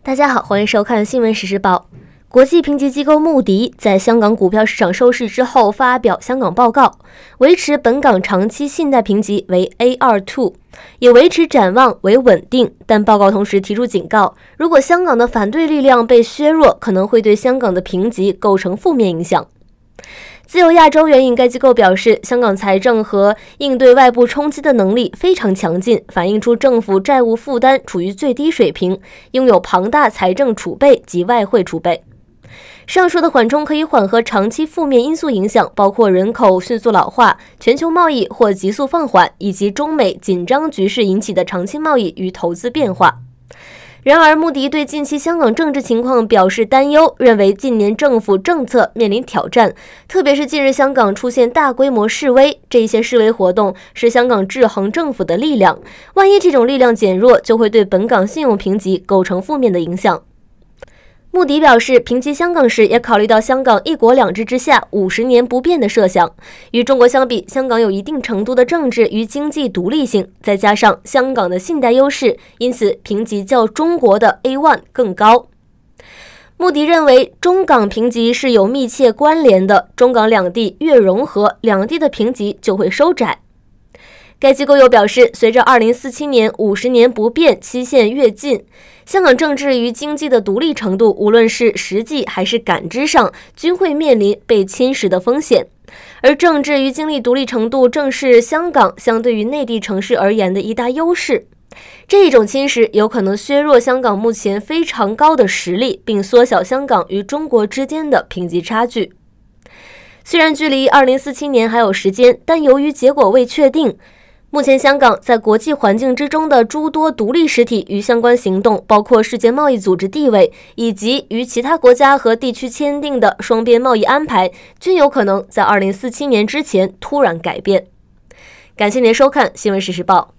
大家好，欢迎收看《新闻实时报》。国际评级机构穆迪在香港股票市场收市之后发表香港报告，维持本港长期信贷评级为 A2，Two 也维持展望为稳定。但报告同时提出警告，如果香港的反对力量被削弱，可能会对香港的评级构成负面影响。自由亚洲援引该机构表示，香港财政和应对外部冲击的能力非常强劲，反映出政府债务负担处于最低水平，拥有庞大财政储备及外汇储备。上述的缓冲可以缓和长期负面因素影响，包括人口迅速老化、全球贸易或急速放缓，以及中美紧张局势引起的长期贸易与投资变化。然而，穆迪对近期香港政治情况表示担忧，认为近年政府政策面临挑战，特别是近日香港出现大规模示威，这些示威活动是香港制衡政府的力量。万一这种力量减弱，就会对本港信用评级构成负面的影响。穆迪表示，评级香港时也考虑到香港“一国两制”之下五十年不变的设想。与中国相比，香港有一定程度的政治与经济独立性，再加上香港的信贷优势，因此评级较中国的 a one 更高。穆迪认为，中港评级是有密切关联的，中港两地越融合，两地的评级就会收窄。该机构又表示，随着2047年五十年不变期限越近，香港政治与经济的独立程度，无论是实际还是感知上，均会面临被侵蚀的风险。而政治与经济独立程度，正是香港相对于内地城市而言的一大优势。这种侵蚀有可能削弱香港目前非常高的实力，并缩小香港与中国之间的贫级差距。虽然距离2047年还有时间，但由于结果未确定。目前，香港在国际环境之中的诸多独立实体与相关行动，包括世界贸易组织地位以及与其他国家和地区签订的双边贸易安排，均有可能在二零四七年之前突然改变。感谢您收看《新闻时事报》。